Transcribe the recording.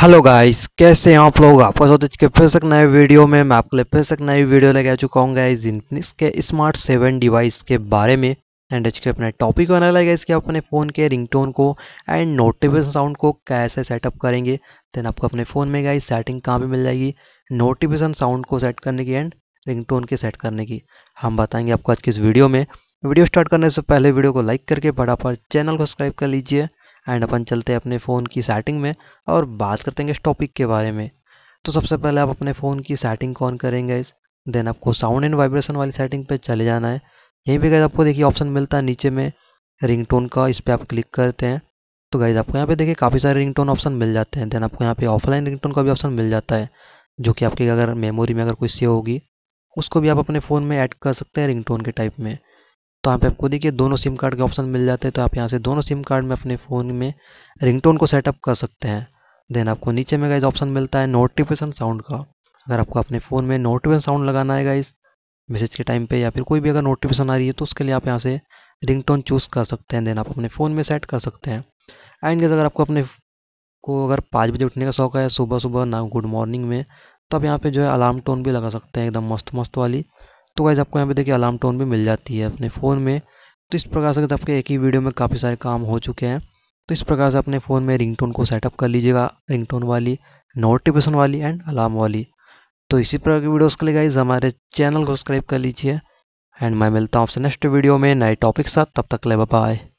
hello guys कैसे हैं आप लोग आपका सोच के फिर से नए वीडियो में मैं आपके लिए फिर से नई वीडियो लेके आ चुका हूँ गाइस इन्फिनिक्स के स्मार्ट सेवन डिवाइस के बारे में एंड आज के अपने टॉपिक बनाया लगा इसके आप अपने फ़ोन के रिंगटोन को एंड नोटिफिकेशन साउंड को कैसे सेटअप करेंगे देन आपको अपने फ़ोन में गाइस सेटिंग कहाँ पर मिल जाएगी नोटिफिकेशन साउंड को सेट करने की एंड रिंग के सेट करने की हम बताएंगे आपको आज के इस वीडियो में वीडियो स्टार्ट करने से पहले वीडियो को लाइक करके पर चैनल को सब्सक्राइब कर लीजिए एंड अपन चलते हैं अपने फ़ोन की सेटिंग में और बात करते हैं इस टॉपिक के बारे में तो सबसे पहले आप अपने फ़ोन की सेटिंग कौन करेंगे इस देन आपको साउंड एंड वाइब्रेशन वाली सेटिंग पे चले जाना है यहीं पे गए आपको देखिए ऑप्शन मिलता है नीचे में रिंगटोन का इस पर आप क्लिक करते हैं तो गए आपको यहाँ पे देखिए काफ़ी सारे रिंगटोन ऑप्शन मिल जाते हैं देन आपको यहाँ पे ऑफलाइन रिंगटोन का भी ऑप्शन मिल जाता है जो कि आपकी अगर मेमोरी में अगर कोई सेव होगी उसको भी आप अपने फ़ोन में ऐड कर सकते हैं रिंगटोन के टाइप में तो यहाँ पे आपको देखिए दोनों सिम कार्ड के ऑप्शन मिल जाते हैं तो आप यहाँ से दोनों सिम कार्ड में अपने फ़ोन में रिंगटोन को सेटअप कर सकते हैं देन आपको नीचे में गाइज ऑप्शन मिलता है नोटिफिकेशन साउंड का अगर आपको अपने फ़ोन में नोटिफिकेशन साउंड लगाना है गाइज मैसेज के टाइम पे या फिर कोई भी अगर नोटिफिकेशन आ रही है तो उसके लिए आप यहाँ से टोन चूज़ कर सकते हैं देन आप अपने फ़ोन में सेट कर सकते हैं एंड गाइज अगर आपको अपने को अगर पाँच बजे उठने का शौक है सुबह सुबह ना गुड मॉर्निंग में तो आप यहाँ पर जो है अलार्म टोन भी लगा सकते हैं एकदम मस्त मस्त वाली तो गाइज़ आपको यहाँ पे देखिए अलार्म टोन भी मिल जाती है अपने फ़ोन में तो इस प्रकार से आपके एक ही वीडियो में काफ़ी सारे काम हो चुके हैं तो इस प्रकार से अपने फ़ोन में रिंगटोन को सेटअप कर लीजिएगा रिंगटोन वाली नोटिफिकेशन वाली एंड अलार्म वाली तो इसी प्रकार की वीडियोज के लिए गाइज हमारे चैनल को सब्सक्राइब कर लीजिए एंड मैं मिलता हूँ आपसे नेक्स्ट वीडियो में नए टॉपिक साथ तब तक ले बाय